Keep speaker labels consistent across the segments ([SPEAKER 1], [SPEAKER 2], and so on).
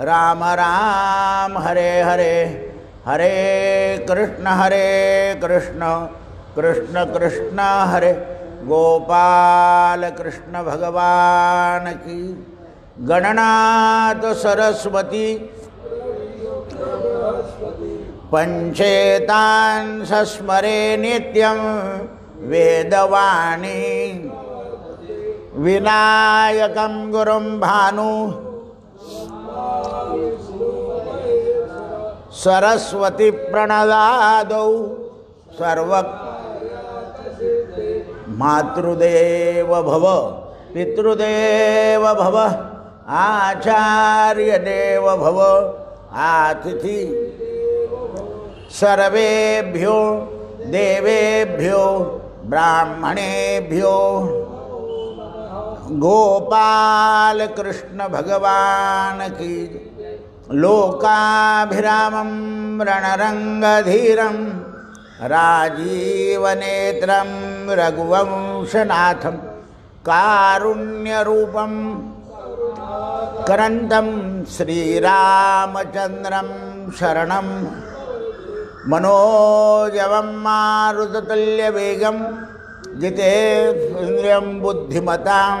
[SPEAKER 1] राम राम हरे हरे हरे कृष्ण हरे कृष्ण कृष्ण कृष्ण हरे गोपाल कृष्ण भगवान की गणनाथ सरस्वती पंचेतान सस्मरे नित्यं वेदवाणी विनायकं गुरुं भानु सरस्वती प्रणदादौ सर्व मातृदेव भव पितृदेव भव आचार्यदेव भव आतिथि सर्वेभ्यो देवेभ्यो ब्राह्मणेभ्यो गोपाल कृष्ण भगवान की लोकाभिरामं रणरङ्गधीरं राजीवनेत्रं रघुवंशनाथं कारुण्यरूपं करन्तं श्रीरामचन्द्रं शरणं मनोजवं मारुततुल्यवेगम् जितेन्द्रियं बुद्धिमतां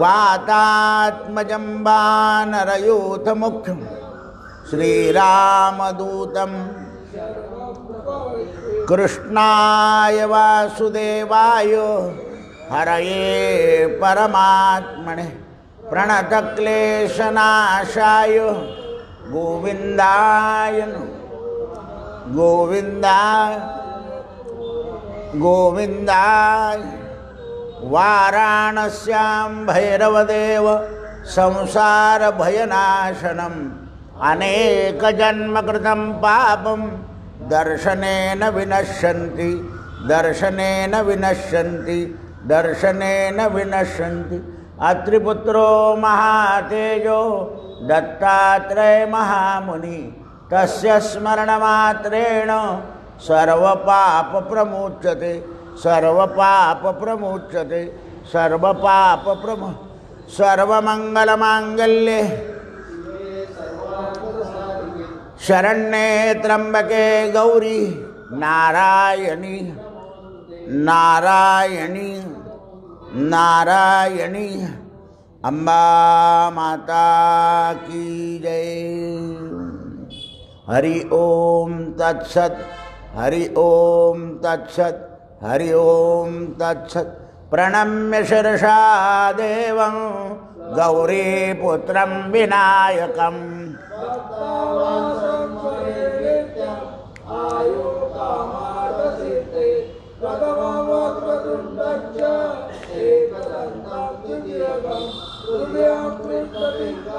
[SPEAKER 1] वातात्मजं वानरयूथमुख्यं श्रीरामदूतं कृष्णाय वासुदेवाय हरये परमात्मने प्रणतक्लेशनाशाय गोविन्दाय गोविन्दाय गोविन्दाय वाराणस्यां भैरवदेव संसारभयनाशनम् अनेकजन्मकृतं पापं दर्शनेन विनश्यन्ति दर्शनेन विनश्यन्ति दर्शनेन विनश्यन्ति अत्रिपुत्रो महातेजो महामुनि तस्य स्मरणमात्रेण सर्व पाप प्रमोच्यते सर्व पाप प्रमोच्यते सर्व पाप सर्वमङ्गलमाङ्गल्ये शरण्ये त्र्यंबके गौरी नारायणी नारायणी नारायणी अंबा माता की जय हरि ओम तत्सत् हरि ओम तत्सत् हरि ओम तत्सत् प्रणम्य शिरसा देव गौरीपुत्रं विनायकम् विनायक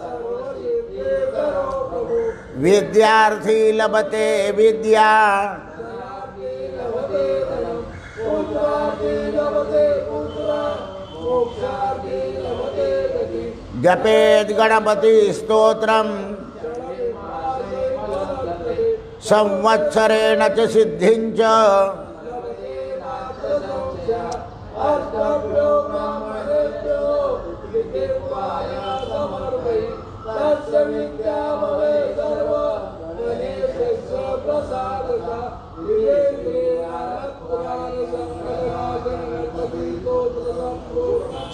[SPEAKER 1] विद्यार्थी लभते विद्या जपेद गणपति स्त्रोत्र संवत्सरेण च सिद्धि Thank you.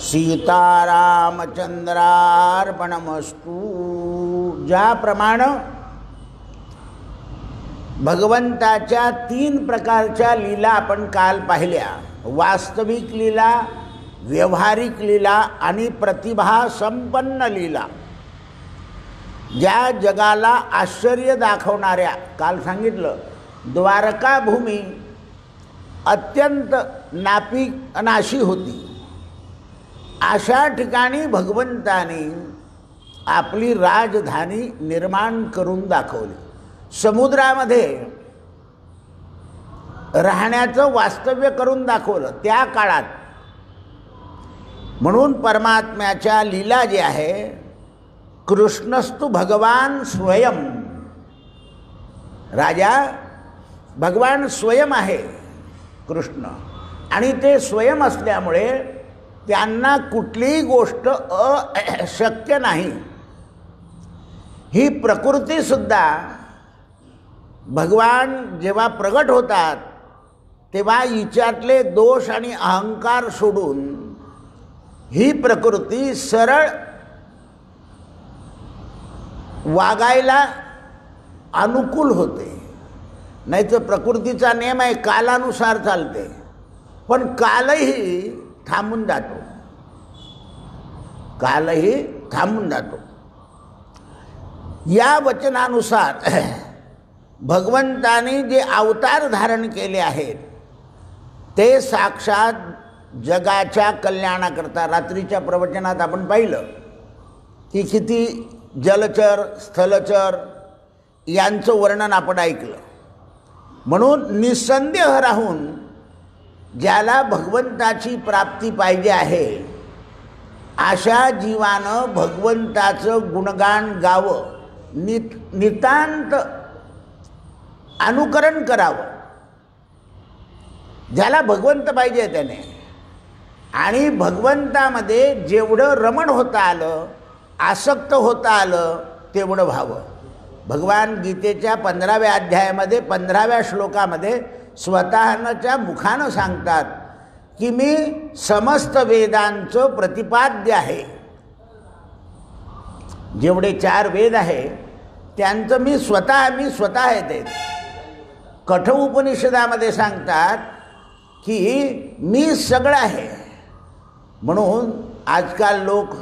[SPEAKER 1] सीतारामचंद्रार्पणमस्तू ज्याप्रमाणे भगवंताच्या तीन प्रकारच्या लीला आपण काल पाहिल्या वास्तविक लीला व्यवहारिक लीला आणि प्रतिभा संपन्न लीला ज्या जगाला आश्चर्य दाखवणाऱ्या काल सांगितलं द्वारकाभूमी अत्यंत नापी अनाशी होती अशा ठिकाणी भगवंतानी आपली राजधानी निर्माण करून दाखवली समुद्रामध्ये राहण्याचं वास्तव्य करून दाखवलं त्या काळात म्हणून परमात्म्याच्या लीला जी आहे कृष्णस्तु भगवान स्वयं राजा भगवान स्वयं आहे कृष्ण आणि ते स्वयं असल्यामुळे त्यांना कुठलीही गोष्ट अशक्य नाही ही प्रकृतीसुद्धा भगवान जेव्हा प्रगट होतात तेव्हा हिच्यातले दोष आणि अहंकार सोडून ही प्रकृती सरळ वागायला अनुकूल होते नाहीतर प्रकृतीचा नियम आहे कालानुसार चालते पण कालही थांबून जातो कालही थांबून जातो या वचनानुसार भगवंताने जे अवतार धारण केले आहेत ते साक्षात जगाच्या कल्याणाकरता रात्रीच्या प्रवचनात आपण पाहिलं की किती जलचर स्थलचर यांचं वर्णन आपण ऐकलं म्हणून निसंदेह राहून ज्याला भगवंताची प्राप्ती पाहिजे आहे अशा जीवानं भगवंताचं गुणगान गावं नित नितांत अनुकरण करावं ज्याला भगवंत पाहिजे त्याने आणि भगवंतामध्ये जेवढं रमण होता आलं आसक्त होता आलं तेवढं व्हावं भगवान गीतेच्या पंधराव्या अध्यायामध्ये पंधराव्या श्लोकामध्ये स्वतःच्या मुखानं सांगतात की मी समस्त वेदांचं प्रतिपाद्य आहे जेवढे चार वेद आहे त्यांचं मी स्वतः मी स्वतः येते कठ उपनिषदामध्ये सांगतात की मी सगळं आहे म्हणून आजकाल लोक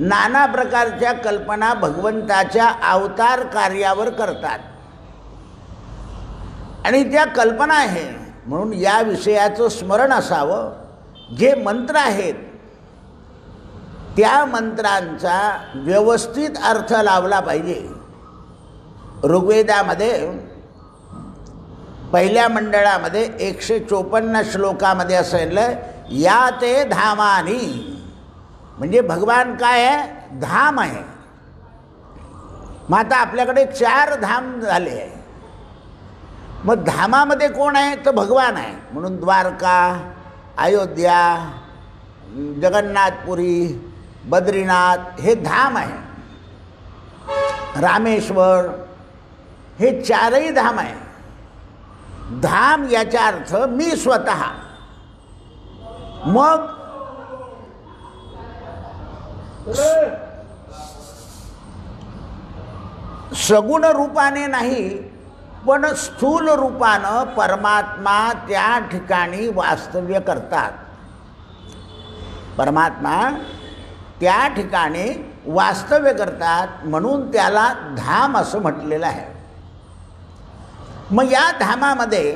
[SPEAKER 1] नाना प्रकारच्या कल्पना भगवंताच्या अवतार कार्यावर करतात आणि त्या कल्पना आहे म्हणून या विषयाचं स्मरण असावं जे मंत्र आहेत त्या मंत्रांचा व्यवस्थित अर्थ लावला पाहिजे ऋग्वेदामध्ये पहिल्या मंडळामध्ये एकशे चोपन्न श्लोकामध्ये असं या ते धामानी म्हणजे भगवान काय आहे धाम आहे मग आता आपल्याकडे चार धाम झाले आहे मग धामामध्ये कोण आहे तर भगवान आहे म्हणून द्वारका अयोध्या जगन्नाथपुरी बद्रीनाथ हे धाम आहे रामेश्वर हे चारही धाम आहे धाम याचा अर्थ मी स्वतः मग सगुण रूपाने नाही पण स्थूल रूपानं परमात्मा त्या ठिकाणी वास्तव्य करतात परमात्मा त्या ठिकाणी वास्तव्य करतात म्हणून त्याला धाम असं म्हटलेलं आहे मग या धामामध्ये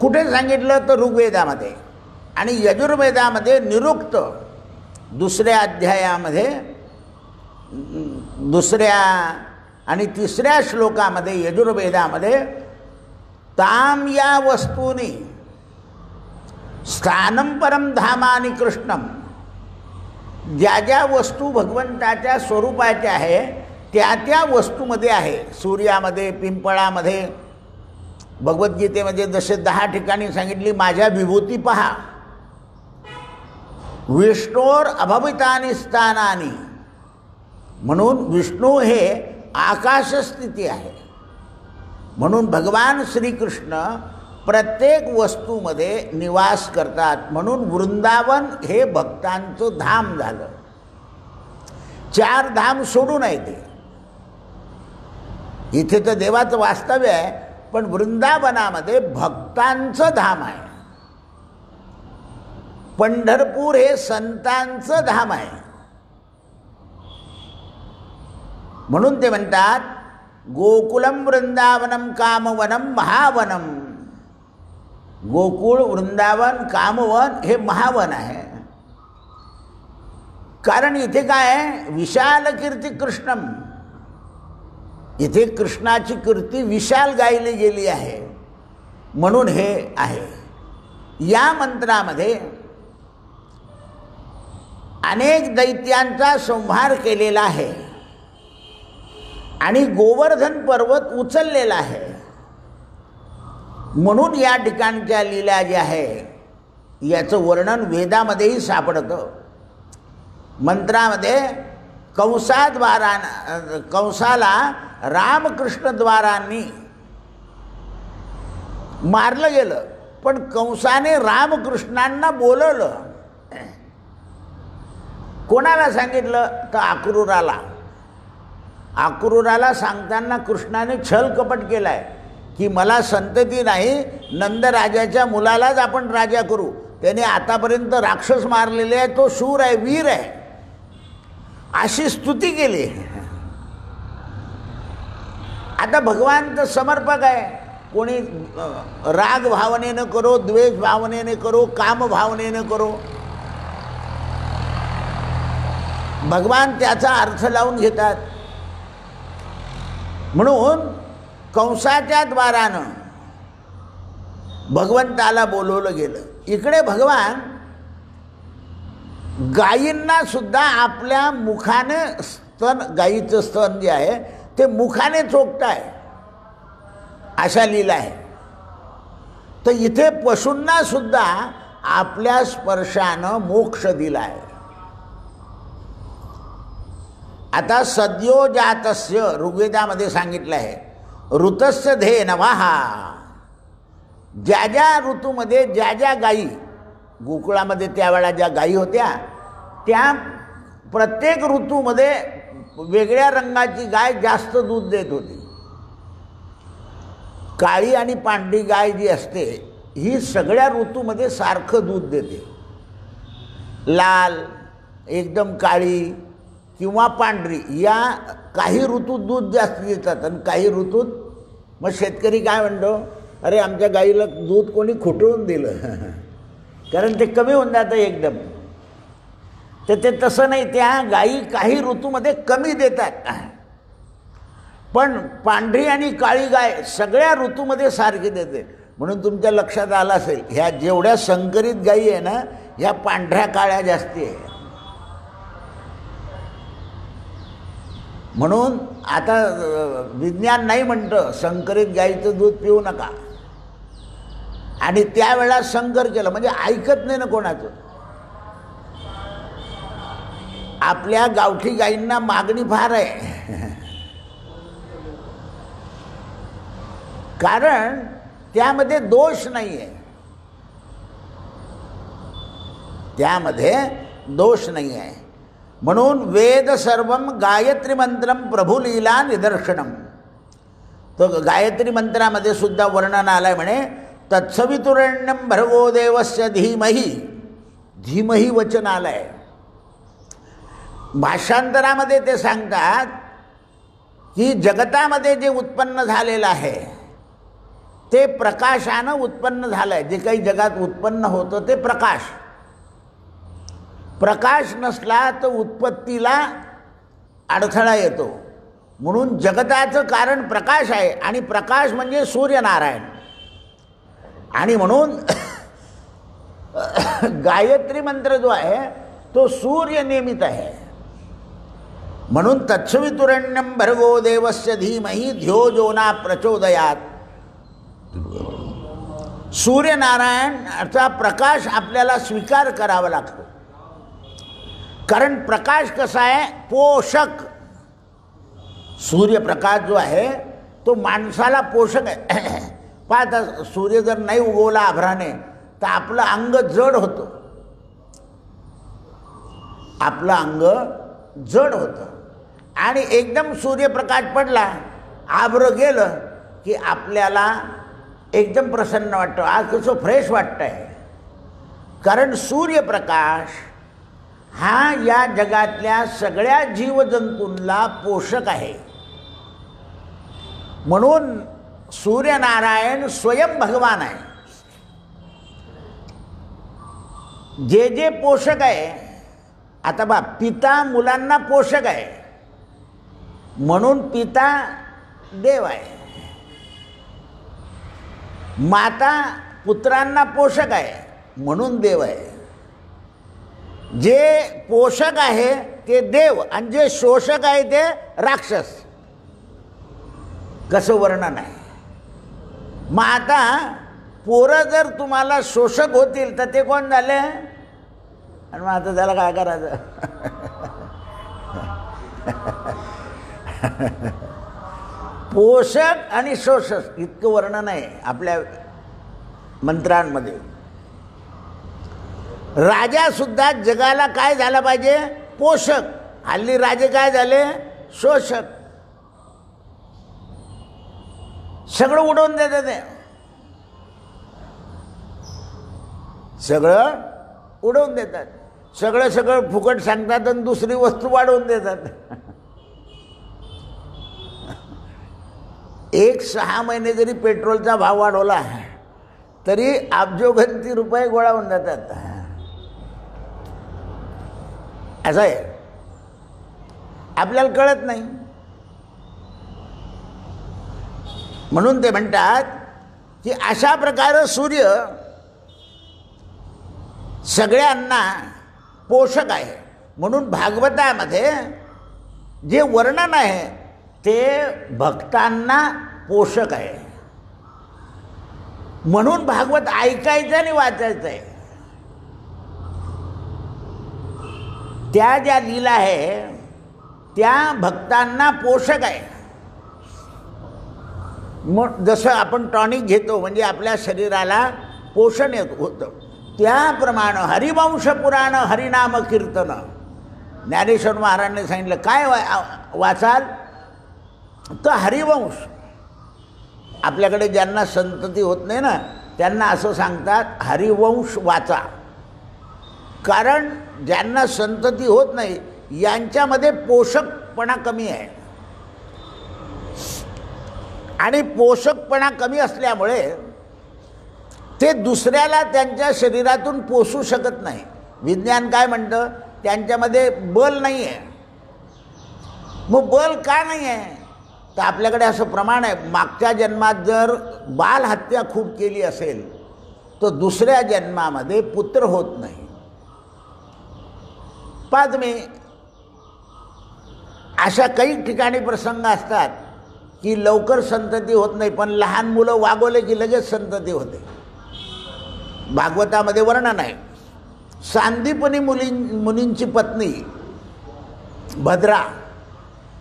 [SPEAKER 1] कुठे सांगितलं तर ऋग्वेदामध्ये आणि यजुर्वेदामध्ये निरुक्त दुसऱ्या अध्यायामध्ये दुसऱ्या आणि तिसऱ्या श्लोकामध्ये यजुर्वेदामध्ये ताम या वस्तूनी स्थानम परम आणि कृष्णम ज्या ज्या वस्तू भगवंताच्या स्वरूपाच्या आहे त्या त्या वस्तूमध्ये आहे सूर्यामध्ये पिंपळामध्ये भगवद्गीतेमध्ये जसे दहा ठिकाणी सांगितली माझ्या विभूती पहा विष्णोर अभवितानी स्थानानी म्हणून विष्णू हे आकाशस्थिती आहे म्हणून भगवान श्रीकृष्ण प्रत्येक वस्तूमध्ये निवास करतात म्हणून वृंदावन हे भक्तांचं धाम झालं चार धाम सोडू नये इथे तर देवाचं वास्तव्य आहे पण वृंदावनामध्ये भक्तांचं धाम आहे पंढरपूर हे संतांचं धाम आहे म्हणून ते म्हणतात गोकुलम वृंदावनम कामवनम महावनम गोकुळ वृंदावन कामवन हे महावन आहे कारण इथे काय आहे विशाल कीर्ती कृष्णम इथे कृष्णाची कीर्ती विशाल गायली गेली आहे म्हणून हे आहे या मंत्रामध्ये अनेक दैत्यांचा संहार केलेला आहे आणि गोवर्धन पर्वत उचललेला आहे म्हणून या ठिकाणच्या लीला ज्या आहे याचं वर्णन वेदामध्येही सापडतं मंत्रामध्ये कंसाद्वारा कंसाला रामकृष्णद्वारांनी मारलं गेलं पण कंसाने रामकृष्णांना बोलवलं कोणाला सांगितलं तर आक्रूराला आक्रूराला सांगताना कृष्णाने छल कपट केला आहे की मला संतती नाही नंदराजाच्या मुलालाच आपण राजा करू त्याने आतापर्यंत राक्षस मारलेले आहे तो शूर आहे वीर आहे अशी स्तुती केली आता भगवान तर समर्पक आहे कोणी राग भावनेनं करो द्वेष भावनेने करो काम भावनेनं करो भगवान त्याचा अर्थ लावून घेतात म्हणून कंसाच्या द्वारानं भगवंताला बोलवलं गेलं इकडे भगवान गायींना सुद्धा आपल्या मुखाने स्तन गायीचं स्तन जे आहे ते मुखाने आहे अशा लिहिला आहे तर इथे पशूंना सुद्धा आपल्या स्पर्शानं मोक्ष दिला आहे आता सद्यो जातस्य ऋग्वेदामध्ये सांगितलं आहे ऋतस्य धे हा ज्या ज्या ऋतूमध्ये ज्या ज्या गायी गोकुळामध्ये त्यावेळा ज्या गायी होत्या त्या प्रत्येक ऋतूमध्ये वेगळ्या रंगाची गाय जास्त दूध देत होती काळी आणि पांढरी गाय जी असते ही सगळ्या ऋतूमध्ये सारखं दूध देते लाल एकदम काळी किंवा पांढरी या काही ऋतूत दूध जास्त देतात आणि काही ऋतूत मग शेतकरी काय म्हणतो अरे आमच्या गाईला दूध कोणी खुटळून दिलं कारण ते कमी होऊन जातं एकदम तर ते तसं नाही त्या गाई काही ऋतूमध्ये कमी देतात पण पांढरी आणि काळी गाय सगळ्या ऋतूमध्ये सारखी देते म्हणून तुमच्या लक्षात आलं असेल ह्या जेवढ्या संकरित गायी आहे ना ह्या पांढऱ्या काळ्या जास्ती आहे म्हणून आता विज्ञान नाही म्हणतं संकरित गाईचं दूध पिऊ नका आणि त्यावेळा संकर केलं म्हणजे ऐकत नाही ना कोणाचं आपल्या गावठी गाईंना मागणी फार आहे कारण त्यामध्ये दोष नाही आहे त्यामध्ये दोष नाही आहे म्हणून वेद सर्व गायत्री मंत्र प्रभुलीला निदर्शनम तो गायत्री मंत्रामध्ये सुद्धा वर्णन आलं आहे म्हणे तत्सवितुरण्यम भरगो धीमही धीमही वचन आलं आहे भाषांतरामध्ये ते सांगतात की जगतामध्ये जे उत्पन्न झालेलं आहे ते प्रकाशानं उत्पन्न झालं आहे जे काही जगात उत्पन्न होतं ते प्रकाश प्रकाश नसला तर उत्पत्तीला अडथळा येतो म्हणून जगताचं कारण प्रकाश आहे आणि प्रकाश म्हणजे सूर्यनारायण आणि म्हणून गायत्री मंत्र जो आहे तो सूर्य नियमित आहे म्हणून तत्सवितुरण्यम भर्गो देवस्य धीमही ध्यो जोना प्रचोदयात सूर्यनारायणचा प्रकाश आपल्याला स्वीकार करावा लागतो कारण प्रकाश कसा आहे पोषक सूर्यप्रकाश जो आहे तो माणसाला पोषक आहे पाहता सूर्य जर नाही उगवला आभराने तर आपलं अंग जड होतं आपलं अंग जड होतं आणि एकदम सूर्यप्रकाश पडला आभरं गेलं की आपल्याला एकदम प्रसन्न वाटतं आज कसं फ्रेश वाटतं आहे कारण सूर्यप्रकाश हा या जगातल्या सगळ्या जीवजंतूंना पोषक आहे म्हणून सूर्यनारायण स्वयं भगवान आहे जे जे पोषक आहे आता बा पिता मुलांना पोषक आहे म्हणून पिता देव आहे माता पुत्रांना पोषक आहे म्हणून देव आहे जे पोषक आहे ते देव आणि जे शोषक आहे ते राक्षस कसं वर्णन आहे मग आता पोरं जर तुम्हाला शोषक होतील तर ते कोण झाले आणि मग आता त्याला काय करायचं पोषक आणि शोषक इतकं वर्णन आहे आपल्या मंत्रांमध्ये राजासुद्धा जगाला काय झाला पाहिजे पोषक हल्ली राजे काय झाले शोषक सगळं उडवून देतात सगळं उडवून देतात सगळं सगळं फुकट सांगतात आणि दुसरी वस्तू वाढवून देतात एक सहा महिने जरी पेट्रोलचा भाव वाढवला तरी अब्जोगंती रुपये गोळा होऊन जातात असं आहे आपल्याला कळत नाही म्हणून ते म्हणतात की अशा प्रकारे सूर्य सगळ्यांना पोषक आहे म्हणून भागवतामध्ये जे वर्णन आहे ते भक्तांना पोषक आहे म्हणून भागवत ऐकायचं आणि वाचायचं आहे त्या ज्या लीला आहे त्या भक्तांना पोषक आहे मग जसं आपण टॉनिक घेतो म्हणजे आपल्या शरीराला पोषण येत होतं त्याप्रमाणे हरिवंश पुराण हरिनाम कीर्तन ज्ञानेश्वर महाराजांनी सांगितलं काय वाचाल तर हरिवंश आपल्याकडे ज्यांना संतती होत नाही ना त्यांना असं सांगतात हरिवंश वाचा कारण ज्यांना संतती होत नाही यांच्यामध्ये पोषकपणा कमी आहे आणि पोषकपणा कमी असल्यामुळे ते दुसऱ्याला त्यांच्या शरीरातून पोसू शकत नाही विज्ञान काय म्हणतं त्यांच्यामध्ये बल नाही आहे मग बल का नाही आहे तर आपल्याकडे असं प्रमाण आहे मागच्या जन्मात जर बालहत्या खूप केली असेल तर दुसऱ्या जन्मामध्ये पुत्र होत नाही बाद मे अशा काही ठिकाणी प्रसंग असतात की लवकर संतती होत नाही पण लहान मुलं वागवले की लगेच संतती होते भागवतामध्ये वर्णन आहे सांदीपनी मुलीं मुलींची पत्नी भद्रा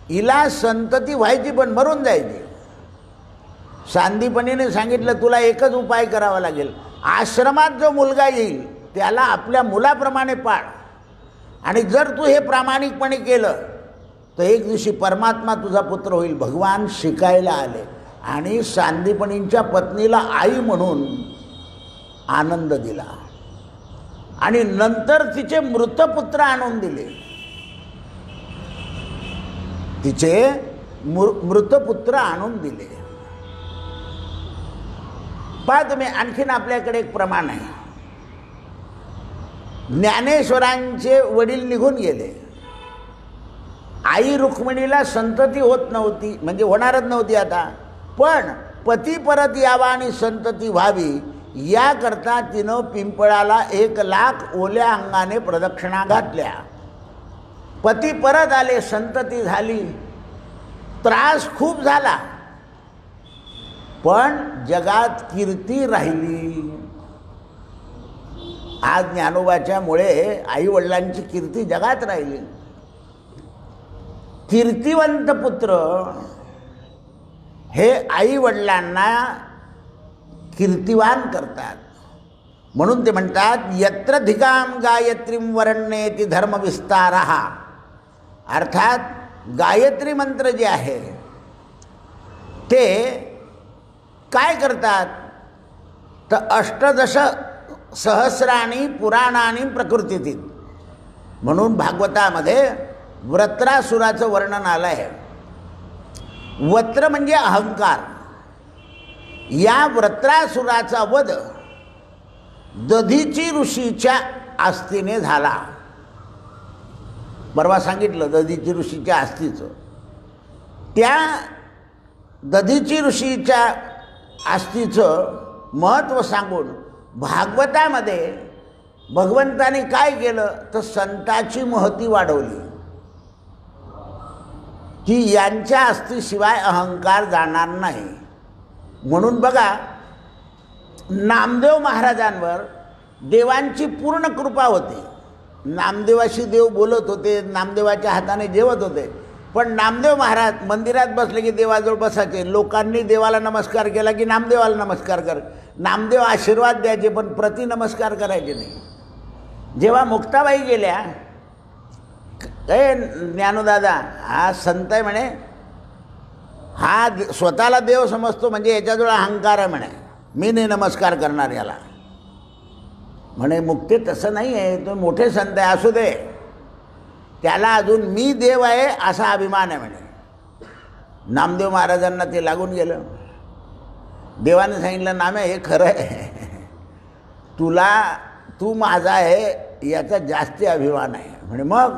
[SPEAKER 1] हिला संतती व्हायची पण मरून जायची सांदीपणीने सांगितलं तुला एकच उपाय करावा लागेल आश्रमात जो मुलगा येईल त्याला आपल्या मुलाप्रमाणे पाळ आणि जर तू हे प्रामाणिकपणे केलं तर एक दिवशी परमात्मा तुझा पुत्र होईल भगवान शिकायला आले आणि सांदीपणींच्या पत्नीला आई म्हणून आनंद दिला आणि नंतर तिचे मृतपुत्र आणून दिले तिचे मृतपुत्र आणून दिले पाय तुम्ही आणखीन आपल्याकडे एक प्रमाण आहे ज्ञानेश्वरांचे वडील निघून गेले आई रुक्मिणीला संतती होत नव्हती म्हणजे होणारच नव्हती आता पण पती परत यावा आणि संतती व्हावी याकरता तिनं पिंपळाला एक लाख ओल्या अंगाने प्रदक्षिणा घातल्या पती परत आले संतती झाली त्रास खूप झाला पण जगात कीर्ती राहिली आज ज्ञानोबाच्यामुळे आईवडिलांची कीर्ती जगात राहिली कीर्तिवंत पुत्र हे आईवडिलांना कीर्तिवान करतात म्हणून ते म्हणतात यत्र धिकाम गायत्रीम वरण्ये ती धर्मविस्तार हा अर्थात गायत्री मंत्र जे आहे ते काय करतात तर अष्टदश सहस्राणी पुराणानी प्रकृतीतील म्हणून भागवतामध्ये व्रत्रासुराचं वर्णन आलं आहे वत्र म्हणजे अहंकार या व्रत्रासुराचा वध दधीची ऋषीच्या आस्तीने झाला परवा सांगितलं दधीची ऋषीच्या आस्तीचं त्या दधीची ऋषीच्या आस्तीचं महत्त्व सांगून भागवतामध्ये भगवंताने काय केलं तर संताची महती वाढवली की यांच्या अस्थिशिवाय अहंकार जाणार नाही म्हणून बघा नामदेव महाराजांवर देवांची पूर्ण कृपा होती नामदेवाशी देव बोलत होते नामदेवाच्या हाताने जेवत होते पण नामदेव महाराज मंदिरात बसले की देवाजवळ बसायचे लोकांनी देवाला नमस्कार केला की नामदेवाला नमस्कार कर नामदेव आशीर्वाद द्यायचे पण प्रति नमस्कार करायचे नाही जेव्हा मुक्ताबाई गेल्या ए ज्ञानोदादा हा संत आहे म्हणे हा स्वतःला देव समजतो म्हणजे याच्याजवळ अहंकार आहे म्हणे मी नाही नमस्कार करणार याला म्हणे मुक्ते तसं नाही आहे तो मोठे संत आहे असू दे त्याला अजून मी देव आहे असा अभिमान आहे म्हणे नामदेव महाराजांना ते लागून गेलं देवाने सांगितलं आहे हे खरं आहे तुला तू माझा आहे याचा जास्ती अभिमान आहे म्हणजे मग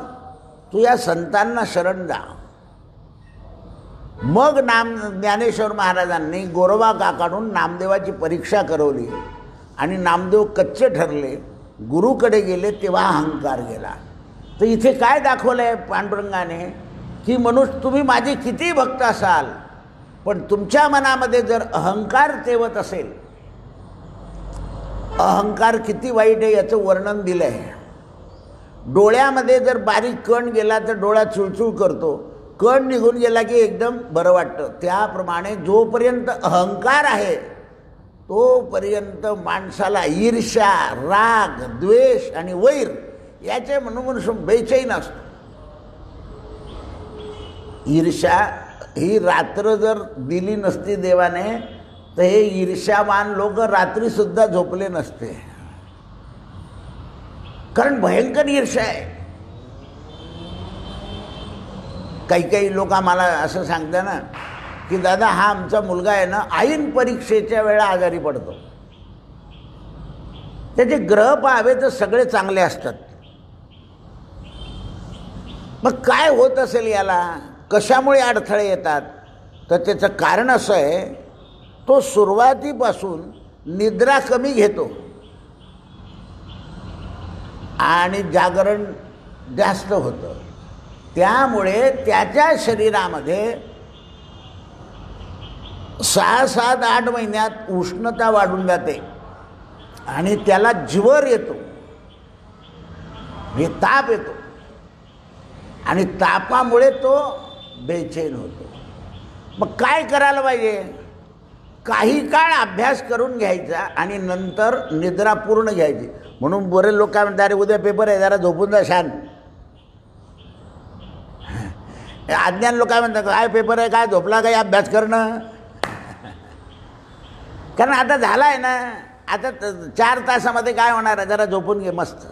[SPEAKER 1] तू या संतांना शरण जा मग नाम ज्ञानेश्वर महाराजांनी गोरोबा काकाडून नामदेवाची परीक्षा करवली आणि नामदेव कच्चे ठरले गुरुकडे गेले तेव्हा अहंकार गेला तर इथे काय दाखवलं आहे पांडुरंगाने की मनुष्य तुम्ही माझे किती भक्त असाल पण तुमच्या मनामध्ये जर अहंकार तेवत असेल अहंकार किती वाईट आहे याचं वर्णन दिलं आहे डोळ्यामध्ये जर बारीक कण गेला तर डोळा चुळचुळ करतो कण निघून गेला की एकदम बरं वाटतं त्याप्रमाणे जोपर्यंत अहंकार आहे तोपर्यंत माणसाला ईर्षा राग द्वेष आणि वैर याचे म्हणून बेचैन असतो ईर्षा ही रात्र जर दिली नसती देवाने तर हे ईर्ष्यावान लोक रात्रीसुद्धा झोपले नसते कारण भयंकर ईर्षा आहे काही काही लोक आम्हाला असं सांगतात ना की दादा हा आमचा मुलगा आहे ना ऐन परीक्षेच्या वेळा आजारी पडतो त्याचे ग्रह पाहावे तर सगळे चांगले असतात मग काय होत असेल याला कशामुळे अडथळे येतात तर त्याचं कारण असं आहे तो सुरुवातीपासून निद्रा कमी घेतो आणि जागरण जास्त होतं त्यामुळे त्याच्या शरीरामध्ये सहा सात आठ महिन्यात उष्णता वाढून जाते आणि त्याला ज्वर येतो हे म्हणजे ताप येतो आणि तापामुळे तो बेचैन होतो मग काय करायला पाहिजे काही काळ अभ्यास करून घ्यायचा आणि नंतर निद्रा पूर्ण घ्यायची म्हणून बरे लोक काय म्हणतात अरे उद्या पेपर आहे जरा झोपून जा शान अज्ञान लोक काय म्हणतात काय पेपर आहे काय झोपला काय अभ्यास करणं कारण आता झाला आहे ना आता चार तासामध्ये काय होणार आहे जरा झोपून घे मस्त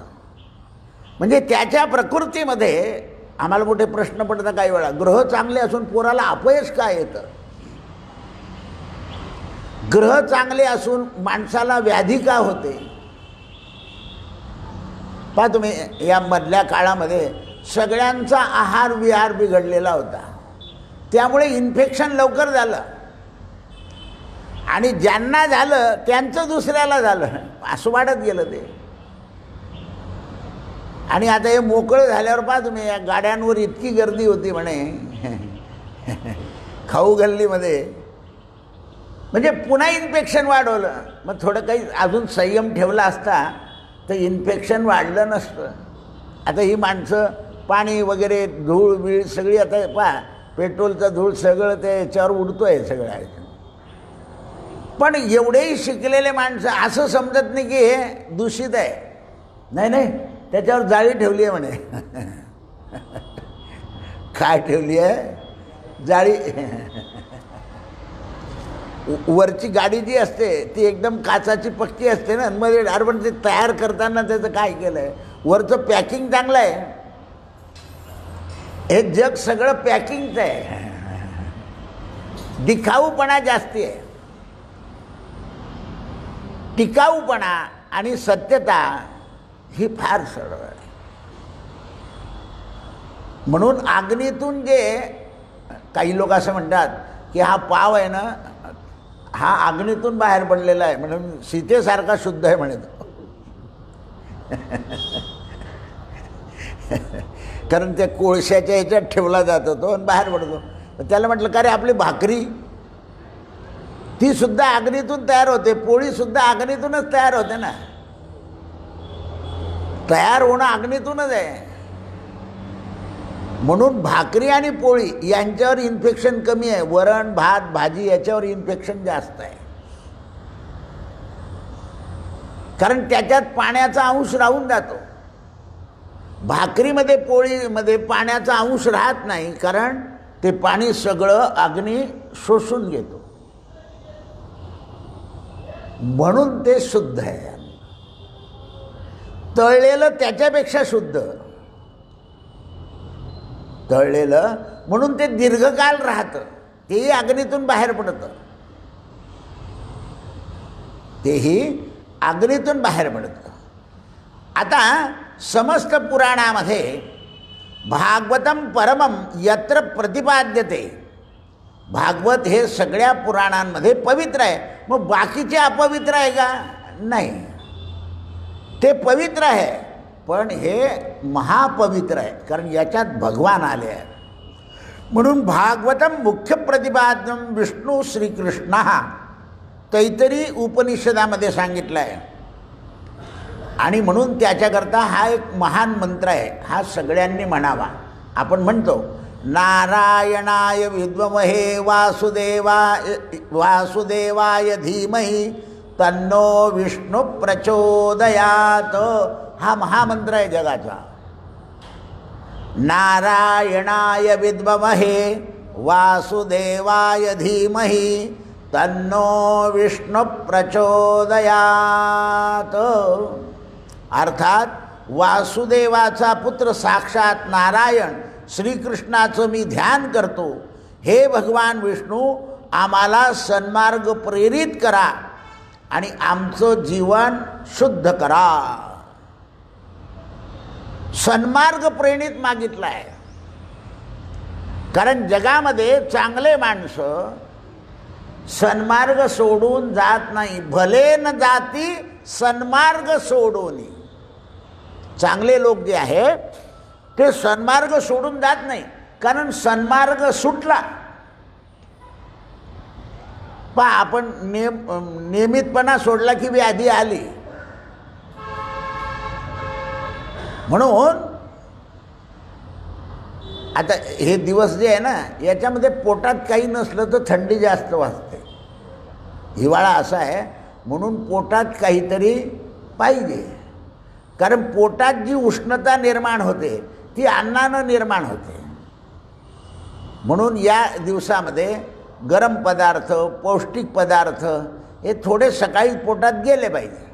[SPEAKER 1] म्हणजे त्याच्या प्रकृतीमध्ये आम्हाला मोठे प्रश्न पडतात काही वेळा ग्रह चांगले असून पोराला अपयश काय येतं ग्रह चांगले असून माणसाला व्याधी का होते पहा तुम्ही या मधल्या काळामध्ये सगळ्यांचा आहार विहार बिघडलेला होता त्यामुळे इन्फेक्शन लवकर झालं आणि ज्यांना झालं त्यांचं दुसऱ्याला झालं असं वाढत गेलं ते आणि आता हे मोकळं झाल्यावर पाहा तुम्ही या गाड्यांवर इतकी गर्दी होती म्हणे खाऊ गल्लीमध्ये म्हणजे पुन्हा इन्फेक्शन वाढवलं मग थोडं काही अजून संयम ठेवला असता तर इन्फेक्शन वाढलं नसतं आता ही माणसं पाणी वगैरे धूळ बीळ सगळी आता पहा पेट्रोलचं धूळ सगळं ते याच्यावर उडतो आहे सगळं पण एवढेही शिकलेले माणसं असं समजत नाही की हे दूषित आहे नाही नाही त्याच्यावर जाळी ठेवली आहे म्हणे काय ठेवली आहे जाळी वरची गाडी जी असते ती एकदम काचाची पक्की असते ना मग अर्बन ते तयार करताना त्याचं काय केलं आहे वरचं पॅकिंग चांगलं आहे हे जग सगळं पॅकिंगचं आहे दिखाऊपणा जास्ती आहे टिकाऊपणा आणि सत्यता ही फार सरळ आहे म्हणून आग्नीतून जे काही लोक असं म्हणतात की हा पाव आहे ना हा अग्नीतून बाहेर पडलेला आहे म्हणून सीतेसारखा शुद्ध आहे म्हणे कारण त्या कोळशाच्या ह्याच्यात ठेवला जात होतो आणि बाहेर पडतो त्याला म्हटलं का रे आपली भाकरी ती सुद्धा अग्नीतून तयार होते पोळीसुद्धा अग्नीतूनच तयार होते ना तयार होणं अग्नीतूनच आहे म्हणून भाकरी आणि पोळी यांच्यावर इन्फेक्शन कमी आहे वरण भात भाजी याच्यावर इन्फेक्शन जास्त आहे कारण त्याच्यात पाण्याचा अंश राहून जातो भाकरीमध्ये पोळीमध्ये पाण्याचा अंश राहत नाही कारण ते पाणी सगळं अग्नी शोषून घेतो म्हणून ते शुद्ध आहे तळलेलं त्याच्यापेक्षा शुद्ध तळलेलं म्हणून ते दीर्घकाल राहतं तेही अग्नीतून बाहेर पडतं तेही अग्नीतून बाहेर पडतं आता समस्त पुराणामध्ये भागवतम परमम यत्र प्रतिपाद्यते भागवत हे सगळ्या पुराणांमध्ये पवित्र आहे मग बाकीचे अपवित्र आहे का नाही ते पवित्र आहे पण हे महापवित्र आहे कारण याच्यात भगवान आले आहे म्हणून भागवतम मुख्य प्रतिपादन विष्णू श्रीकृष्ण तैतरी उपनिषदामध्ये सांगितलं आहे आणि म्हणून त्याच्याकरता हा एक महान मंत्र आहे हा सगळ्यांनी म्हणावा आपण म्हणतो नारायणाय विद्वमहे वासुदेवाय वासुदेवाय धीमही तन्नो विष्णू प्रचोदयात हा महामंत्र आहे जगाचा नारायणाय विद्वमहे वासुदेवाय धीमही तन्नो विष्णू प्रचोदयात अर्थात वासुदेवाचा पुत्र साक्षात नारायण श्रीकृष्णाचं मी ध्यान करतो हे भगवान विष्णू आम्हाला सन्मार्ग प्रेरित करा आणि आमचं जीवन शुद्ध करा सन्मार्ग प्रेरित मागितला आहे कारण जगामध्ये चांगले माणसं सन्मार्ग सोडून जात नाही भले न जाती सन्मार्ग सोडून चांगले लोक जे आहेत ते सन्मार्ग सोडून जात नाही कारण सन्मार्ग सुटला पा आपण नेम नियमितपणा सोडला की व्याधी आली म्हणून आता हे दिवस जे आहे ना याच्यामध्ये पोटात काही नसलं तर थंडी जास्त वाजते हिवाळा असा आहे म्हणून पोटात काहीतरी पाहिजे कारण पोटात जी उष्णता निर्माण होते ती अन्नानं निर्माण होते म्हणून या दिवसामध्ये गरम पदार्थ पौष्टिक पदार्थ हे थोडे सकाळी पोटात गेले पाहिजे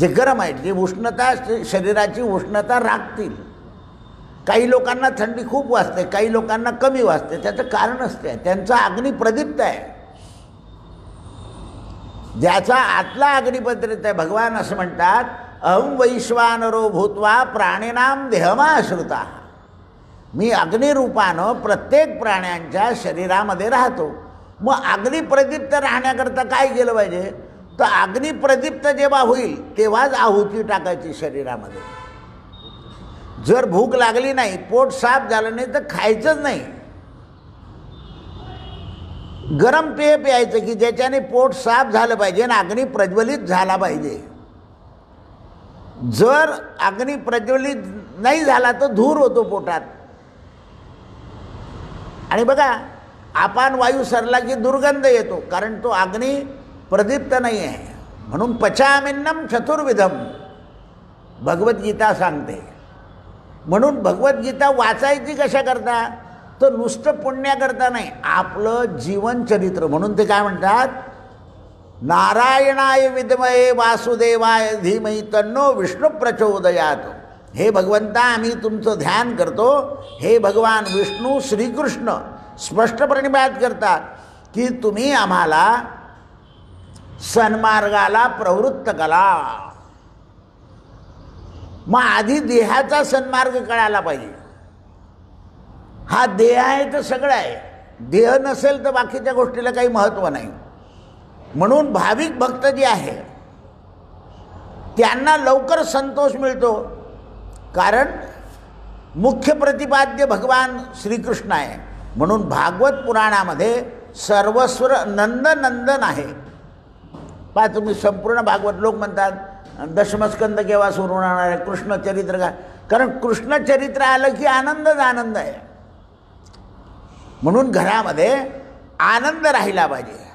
[SPEAKER 1] जे गरम आहेत जे उष्णता शरीराची उष्णता राखतील काही लोकांना थंडी खूप वाजते काही लोकांना कमी वाजते त्याचं कारण असते त्यांचा अग्नी प्रदीप्त आहे ज्याचा आतला अग्निपद्रित आहे भगवान असं म्हणतात अहम वैश्वानरो भूतवा प्राणीनाम देहमा श्रुता मी अग्निरूपानं प्रत्येक प्राण्यांच्या शरीरामध्ये राहतो मग अग्निप्रदीप्त राहण्याकरता काय केलं पाहिजे तर अग्निप्रदीप्त जेव्हा होईल तेव्हाच आहुती टाकायची शरीरामध्ये जर भूक लागली नाही पोट साफ झालं नाही तर खायचंच नाही गरम पेय प्यायचं की ज्याच्याने पोट साफ झालं पाहिजे आणि अग्नी प्रज्वलित झाला पाहिजे जर अग्नी प्रज्वलित नाही झाला तर धूर होतो पोटात आणि बघा आपण वायू सरला की दुर्गंध येतो कारण तो अग्नी प्रदीप्त नाही आहे म्हणून पचामिन्नम चतुर्विधम भगवद्गीता सांगते म्हणून भगवद्गीता वाचायची कशा करता तर नुसतं पुण्याकरता नाही आपलं जीवनचरित्र म्हणून ते काय म्हणतात नारायणाय विद्मये वासुदेवाय धीमही तन्नो विष्णू प्रचोदयात हे भगवंता आम्ही तुमचं ध्यान करतो हे भगवान विष्णू श्रीकृष्ण स्पष्टपणे बात करतात की तुम्ही आम्हाला सन्मार्गाला प्रवृत्त कला मग आधी देहाचा सन्मार्ग कळायला पाहिजे हा देह आहे तर सगळं आहे देह नसेल तर बाकीच्या गोष्टीला काही महत्त्व नाही म्हणून भाविक भक्त जे आहे त्यांना लवकर संतोष मिळतो कारण मुख्य प्रतिपाद्य भगवान श्रीकृष्ण आहे म्हणून भागवत पुराणामध्ये सर्वस्वर नंदनंदन आहे पा तुम्ही संपूर्ण भागवत लोक म्हणतात दशमस्कंद केव्हा सुरू राहणार आहे कृष्णचरित्र का कारण कृष्णचरित्र आलं की आनंदच आनंद आहे म्हणून घरामध्ये आनंद राहिला पाहिजे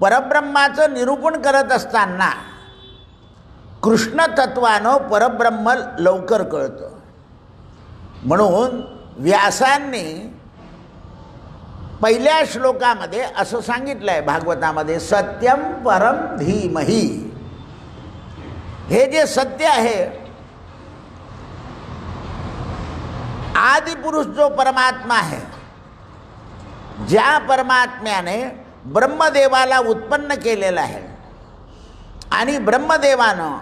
[SPEAKER 1] परब्रह्माचं निरूपण करत असताना कृष्णतत्वानं परब्रह्म लवकर कळतं म्हणून व्यासांनी पहिल्या श्लोकामध्ये असं सांगितलं आहे भागवतामध्ये सत्यम परम धीमही हे जे सत्य आहे आदिपुरुष जो परमात्मा आहे ज्या परमात्म्याने ब्रह्मदेवाला उत्पन्न केलेलं आहे आणि ब्रह्मदेवानं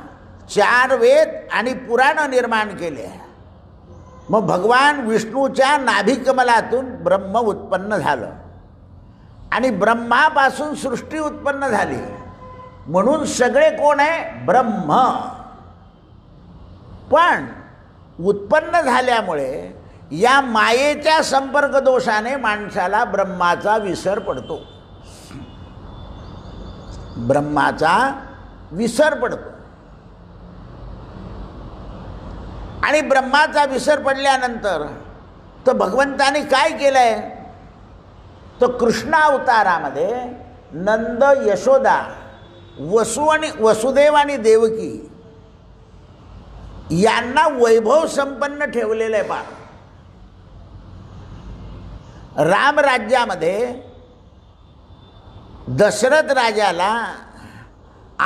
[SPEAKER 1] चार वेद आणि पुराणं निर्माण केले मग भगवान विष्णूच्या नाभिकमलातून ब्रह्म उत्पन्न झालं आणि ब्रह्मापासून सृष्टी उत्पन्न झाली म्हणून सगळे कोण आहे ब्रह्म पण उत्पन्न झाल्यामुळे या मायेच्या संपर्क दोषाने माणसाला ब्रह्माचा विसर पडतो ब्रह्माचा विसर पडतो आणि ब्रह्माचा विसर पडल्यानंतर तर भगवंताने काय केलं आहे तर अवतारामध्ये नंद यशोदा वसु आणि वसुदेव आणि देवकी यांना वैभव संपन्न ठेवलेलं आहे पार राम राज्यामध्ये दशरथ राजाला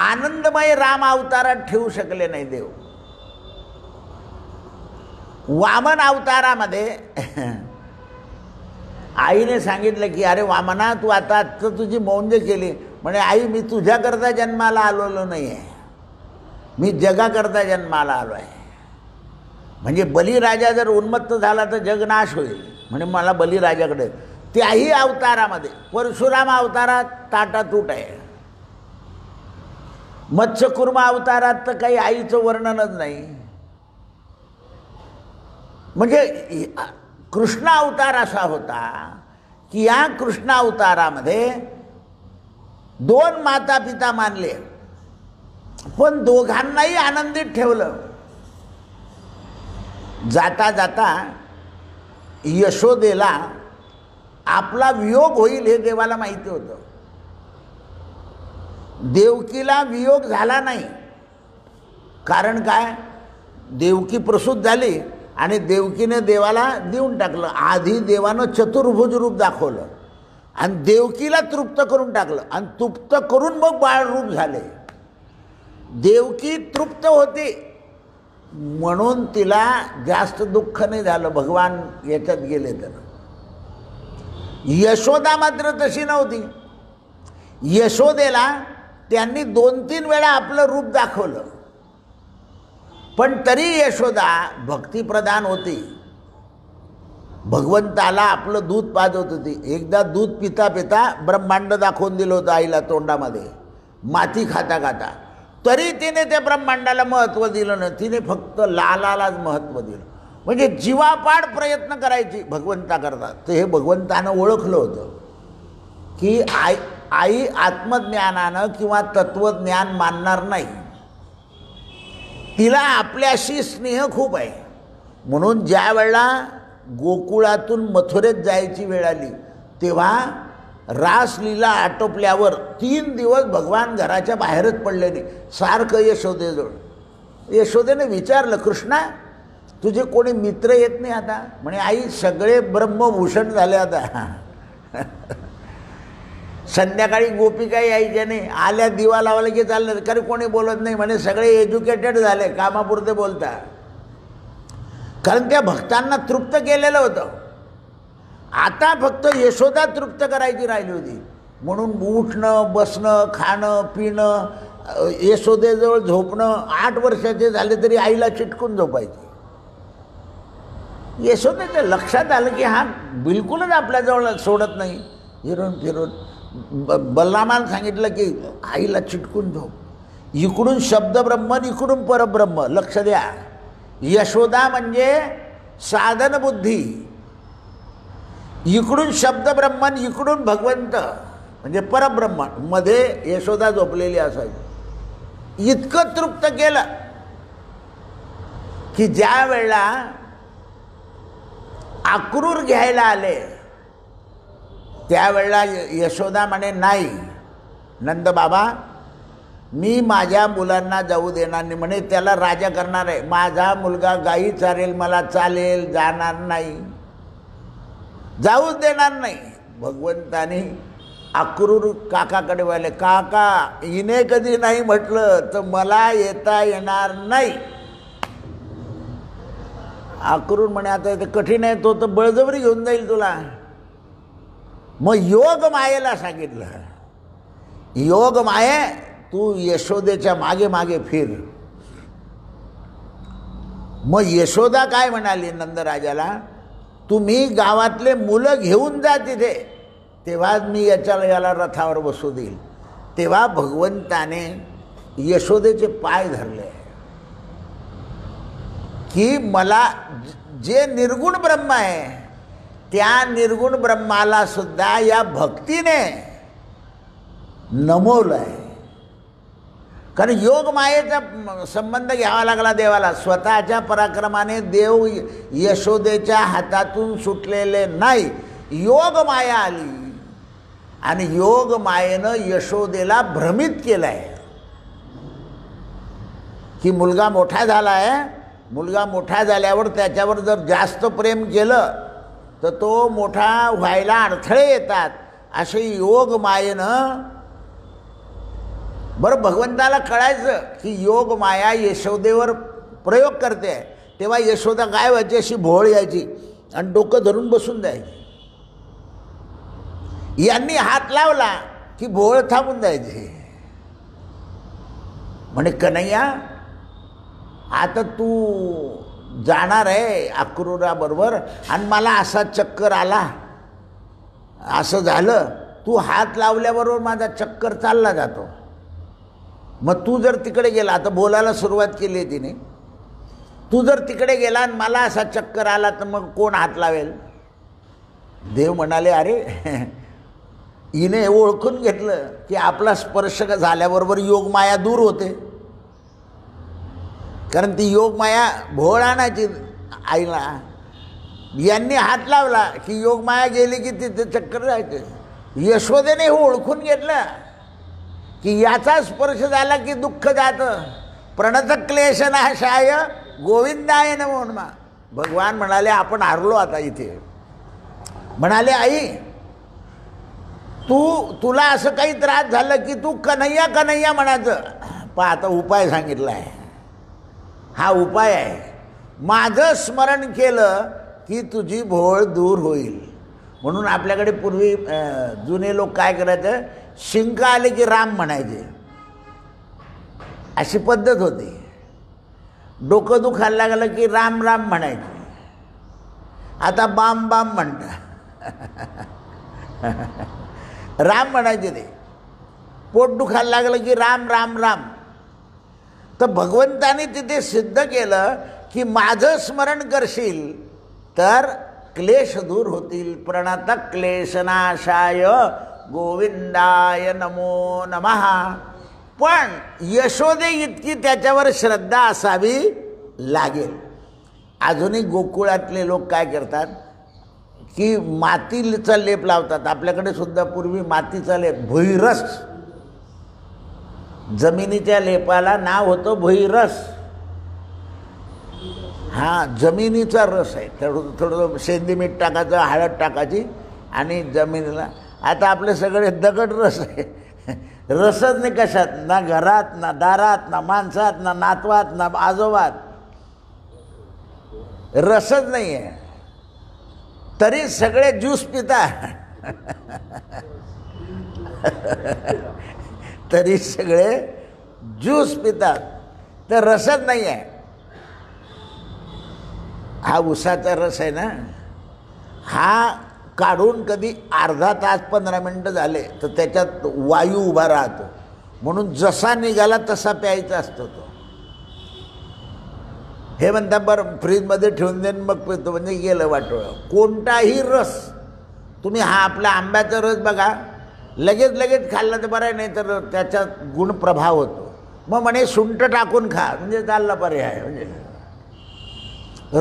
[SPEAKER 1] आनंदमय राम अवतारात ठेवू शकले नाही देव वामन अवतारामध्ये आईने सांगितलं की अरे वामना तू आता आत्ता तुझी मौंज केली म्हणजे आई मी तुझ्याकरता जन्माला आलेलो नाही आहे मी जगाकरता जन्माला आलो आहे म्हणजे बलिराजा जर उन्मत्त झाला तर जगनाश होईल म्हणजे मला बलिराजाकडे त्याही अवतारामध्ये परशुराम अवतारात ताटातूट आहे मत्स्यकुर्मा अवतारात तर काही आईचं वर्णनच नाही म्हणजे कृष्णा अवतार असा होता की या कृष्णावतारामध्ये दोन माता पिता मानले पण दोघांनाही आनंदित ठेवलं जाता जाता यशोदेला आपला वियोग होईल हे देवाला माहिती होतं देवकीला वियोग झाला नाही कारण काय देवकी प्रसूत झाली आणि देवकीने देवाला देऊन टाकलं आधी देवानं चतुर्भुज रूप दाखवलं आणि देवकीला तृप्त करून टाकलं आणि तृप्त करून मग बाळरूप रूप झाले देवकी तृप्त होती म्हणून तिला जास्त दुःख नाही झालं भगवान याच्यात गेले तर यशोदा मात्र तशी नव्हती यशोदेला त्यांनी दोन तीन वेळा आपलं रूप दाखवलं पण तरी यशोदा भक्तिप्रधान होती भगवंताला आपलं दूध पाजवत होती एकदा दूध पिता पिता ब्रह्मांड दाखवून दिलं होतं आईला तोंडामध्ये माती खाता खाता तरी तिने त्या ब्रह्मांडाला महत्त्व दिलं नाही तिने फक्त लालालाच महत्त्व दिलं म्हणजे जीवापाड प्रयत्न करायची भगवंता तर ते हे भगवंतानं ओळखलं होतं की आई आई आत्मज्ञानानं किंवा तत्त्वज्ञान मानणार नाही तिला आपल्याशी स्नेह खूप आहे म्हणून ज्या वेळेला गोकुळातून मथुरेत जायची वेळ आली तेव्हा रासलीला आटोपल्यावर तीन दिवस भगवान घराच्या बाहेरच पडले नाही सारखं यशोदेजवळ यशोदेने विचारलं कृष्णा तुझे कोणी मित्र येत नाही आता म्हणे आई सगळे ब्रह्मभूषण झाले आता संध्याकाळी काही यायच्या नाही आल्या दिवा लावायला की चाललं कारण कोणी बोलत नाही म्हणे सगळे एज्युकेटेड झाले कामापुरते बोलता कारण त्या भक्तांना तृप्त केलेलं होतं आता फक्त यशोदा तृप्त करायची राहिली होती म्हणून उठणं बसणं खाणं पिणं यशोदेजवळ झोपणं आठ वर्षाचे झाले तरी आईला चिटकून झोपायची यशोदेच्या लक्षात आलं की हा बिलकुलच आपल्याजवळ सोडत नाही फिरून फिरून ब सांगितलं की आईला चिटकून झोप इकडून शब्दब्रह्मन इकडून परब्रह्म लक्ष द्या यशोदा म्हणजे साधनबुद्धी इकडून शब्दब्रह्मन इकडून भगवंत म्हणजे परब्रह्म मध्ये यशोदा झोपलेली असायची इतकं तृप्त केलं की ज्या वेळेला आक्रूर घ्यायला आले त्यावेळेला यशोदा म्हणे नाही नंद बाबा मी माझ्या मुलांना जाऊ देणार नाही म्हणे त्याला राजा करणार आहे माझा मुलगा गाई चालेल मला चालेल जाणार नाही जाऊच देणार नाही भगवंताने अक्रूर काकाकडे वाहिले काका हिने कधी नाही म्हटलं तर मला येता येणार नाही अक्रूर म्हणे आता कठीण आहे तो तर बळजबरी घेऊन जाईल तुला मग योग मायेला सांगितलं योग माये तू यशोदेच्या मागे मागे फिर मग यशोदा काय म्हणाली नंदराजाला तुम्ही गावातले मुलं घेऊन जा तिथे तेव्हा मी याच्याला याला रथावर बसू देईल तेव्हा भगवंताने यशोदेचे पाय धरले की मला जे निर्गुण ब्रह्म आहे त्या निर्गुण ब्रह्माला सुद्धा या भक्तीने नमवलं आहे कारण योग मायेचा संबंध घ्यावा लागला देवाला स्वतःच्या पराक्रमाने देव यशोदेच्या हातातून सुटलेले नाही योग माया आली आणि योग मायेनं यशोदेला भ्रमित केलं आहे की मुलगा मोठा झाला आहे मुलगा मोठा झाल्यावर त्याच्यावर जर जास्त प्रेम केलं तर तो मोठा व्हायला अडथळे येतात असे योग मायेनं बरं भगवंताला कळायचं की योग माया यशोदेवर प्रयोग करते तेव्हा यशोदा काय व्हायची अशी भोळ यायची आणि डोकं धरून बसून जायची यांनी हात लावला की भोळ थांबून जायचे म्हणे कन्हैया आता तू जाणार आहे अक्रूराबरोबर आणि मला असा चक्कर आला असं झालं तू हात लावल्याबरोबर माझा चक्कर चालला जातो मग तू जर तिकडे गेला आता बोलायला सुरुवात केली आहे तिने तू जर तिकडे गेला आणि मला असा चक्कर आला तर मग कोण हात लावेल देव म्हणाले अरे हिने ओळखून घेतलं की आपला स्पर्श झाल्याबरोबर योगमाया दूर होते कारण ती योगमाया भोळानाची आईला यांनी हात लावला की योगमाया गेली की तिथे चक्कर जायचं यशोदेने हे ओळखून घेतलं की याचा स्पर्श झाला की दुःख जातं प्रणत क्लेश नाशाय गोविंदाय न म्हणून भगवान म्हणाले आपण हरलो आता इथे म्हणाले आई तू तुला असं काही त्रास झालं की तू कन्हैया कन्हैया म्हणायचं पण आता उपाय सांगितला आहे हा उपाय आहे माझं स्मरण केलं की तुझी भोळ दूर होईल म्हणून आपल्याकडे पूर्वी जुने लोक काय करायचं शिंक आले की राम म्हणायचे अशी पद्धत होती डोकं दुखायला लागलं की राम राम म्हणायचे आता बाम बाम म्हणता राम म्हणायचे ते पोट दुखायला लागलं की राम राम राम तर भगवंताने तिथे सिद्ध केलं की माझं स्मरण करशील तर क्लेश दूर होतील प्रणत क्लेशनाशाय गोविंदाय नमो नमहा पण यशोदे इतकी त्याच्यावर श्रद्धा असावी लागेल अजूनही गोकुळातले लोक काय करतात की मातीचा लेप लावतात आपल्याकडे सुद्धा पूर्वी मातीचा लेप भुईरस जमिनीच्या लेपाला नाव होतं भुईरस हा जमिनीचा रस आहे थोडं थोडं शेंदी मीठ टाकायचं हळद टाकायची आणि जमिनीला आता आपले सगळे दगड रस आहे रसच नाही कशात ना घरात ना दारात ना माणसात ना नातवात ना आजोबात रसच नाही आहे तरी सगळे ज्यूस पिता तरी सगळे ज्यूस पितात तर रसच नाही आहे हा उसाचा रस आहे ना हा काढून कधी अर्धा तास पंधरा मिनटं झाले तर त्याच्यात वायू उभा राहतो म्हणून जसा निघाला तसा प्यायचा असतो तो हे म्हणता बरं फ्रीजमध्ये ठेवून देईन मग पितो म्हणजे गेलं वाटोळं कोणताही रस तुम्ही हा आपला आंब्याचा रस बघा लगेच लगेच खाल्लं तर बरं नाही तर त्याचा प्रभाव होतो मग म्हणे सुंट टाकून खा म्हणजे चालला पर्याय म्हणजे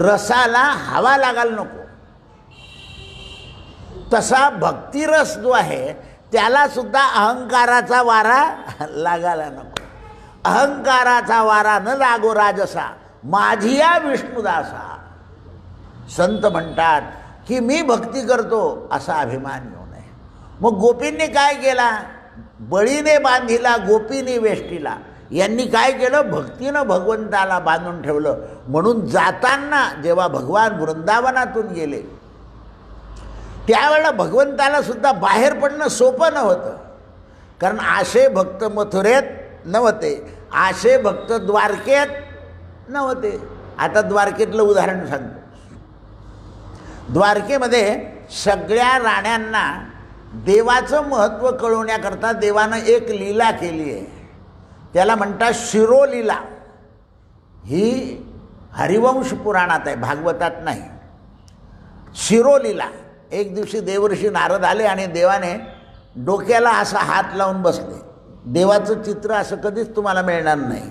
[SPEAKER 1] रसाला हवा लागायला नको तसा भक्तिरस जो आहे त्याला सुद्धा अहंकाराचा वारा लागायला नको अहंकाराचा वारा न लागो राजसा माझी या विष्णुदासा संत म्हणतात की मी भक्ती करतो असा अभिमान मग गोपींनी काय केला बळीने बांधिला गोपीने वेष्टीला यांनी काय केलं भक्तीनं भगवंताला बांधून ठेवलं म्हणून जाताना जेव्हा भगवान वृंदावनातून गेले त्यावेळेला भगवंताला सुद्धा बाहेर पडणं सोपं नव्हतं कारण आशे भक्त मथुरेत नव्हते आशे भक्त द्वारकेत नव्हते आता द्वारकेतलं उदाहरण सांगतो द्वारकेमध्ये सगळ्या राण्यांना देवाचं महत्त्व कळवण्याकरता देवानं एक लीला केली आहे त्याला म्हणतात शिरोलीला ही हरिवंश पुराणात आहे भागवतात नाही शिरोलीला एक दिवशी देवर्षी नारद आले आणि देवाने डोक्याला असा हात लावून बसले देवाचं चित्र असं कधीच तुम्हाला मिळणार नाही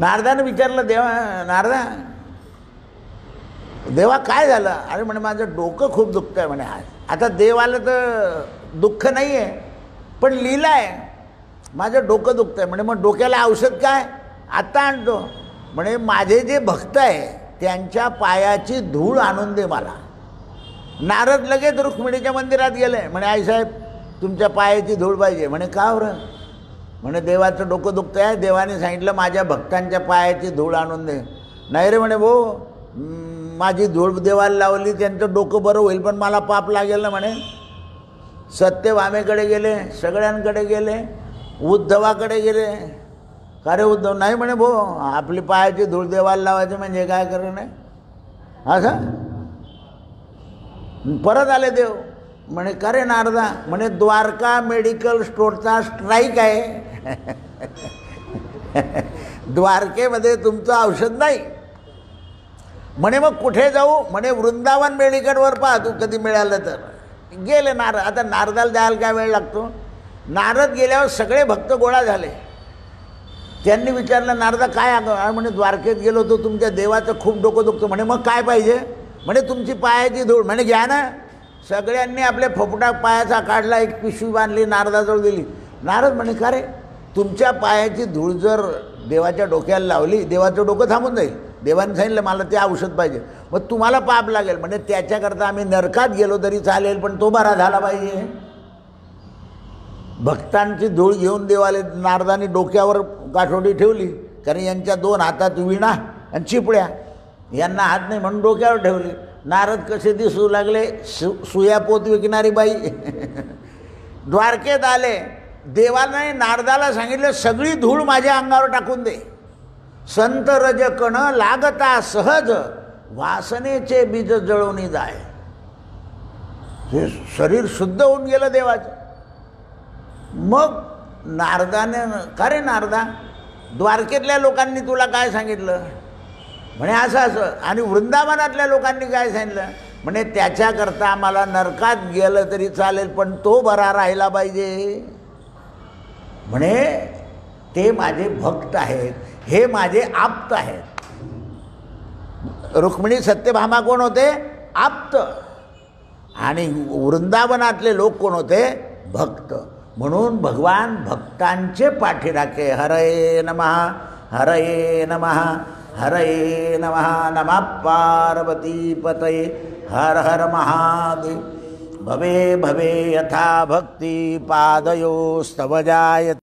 [SPEAKER 1] नारदानं विचारलं देवा नारदा देवा काय झालं अरे म्हणे माझं डोकं खूप दुखतं आहे म्हणे आज आता देव तर दुःख नाही आहे पण लिहिलं आहे माझं डोकं दुखतं आहे म्हणे मग डोक्याला औषध काय आत्ता आणतो म्हणे माझे जे भक्त आहे त्यांच्या पायाची धूळ आणून दे मला नारद लगेच रुक्मिणीच्या मंदिरात गेले म्हणे साहेब तुमच्या पायाची धूळ पाहिजे म्हणे का हो म्हणे देवाचं डोकं दुखतं आहे देवाने सांगितलं माझ्या भक्तांच्या पायाची धूळ आणून दे नाही रे म्हणे भाऊ माझी धूळ देवाला लावली त्यांचं डोकं बरं होईल पण मला पाप लागेल ना म्हणे सत्यवामेकडे गेले सगळ्यांकडे गेले उद्धवाकडे गेले अरे उद्धव नाही म्हणे भो आपली पायाची धूळ देवाला लावायची म्हणजे काय नाही असं परत आले देव म्हणे करे नारदा म्हणे द्वारका मेडिकल स्टोरचा स्ट्राईक आहे द्वारकेमध्ये तुमचं औषध नाही म्हणे मग कुठे जाऊ म्हणे वृंदावन बेळीकडवर पाह तू कधी मिळालं तर गेले नारद आता नारदाला द्यायला काय वेळ लागतो नारद गेल्यावर सगळे भक्त गोळा झाले त्यांनी विचारलं नारदा काय म्हणे द्वारकेत गेलो होतो तुमच्या देवाचं खूप डोकं दुखतं म्हणे मग काय पाहिजे म्हणे तुमची पायाची धूळ म्हणे घ्या ना सगळ्यांनी आपल्या फोफटा पायाचा काढला एक पिशवी बांधली नारदाजवळ दिली नारद म्हणे का रे तुमच्या पायाची धूळ जर देवाच्या डोक्याला लावली देवाचं डोकं थांबून जाईल देवाने सांगितलं मला ते औषध पाहिजे मग तुम्हाला पाप लागेल म्हणजे त्याच्याकरता आम्ही नरकात गेलो तरी चालेल पण तो बरा झाला पाहिजे भक्तांची धूळ घेऊन देवाले नारदानी डोक्यावर गाठोडी ठेवली कारण यांच्या दोन हातात विणा आणि चिपड्या यांना हात नाही म्हणून डोक्यावर ठेवली नारद कसे दिसू लागले सु पोत विकणारी बाई द्वारकेत आले देवाने नारदाला सांगितलं सगळी धूळ माझ्या अंगावर टाकून दे संत रजकण लागता सहज वासनेचे बीज जळवणी जाय हे शरीर शुद्ध होऊन गेलं देवाचं मग नारदाने का रे नारदा द्वारकेतल्या लोकांनी तुला काय सांगितलं म्हणे असं असं आणि वृंदावनातल्या लोकांनी काय सांगितलं म्हणे त्याच्याकरता आम्हाला नरकात गेलं तरी चालेल पण तो बरा राहिला पाहिजे म्हणे ते माझे भक्त आहेत हे माझे आप्त आहेत रुक्मिणी सत्यभामा कोण होते आप्त आणि वृंदावनातले लोक कोण होते भक्त म्हणून भगवान भक्तांचे पाठीराखे हरये नमहा
[SPEAKER 2] हरये नमहा हरये
[SPEAKER 1] नमहा नमा पार्वती हर हर महादे भवे भवे यथा भक्ती पादयो स्तव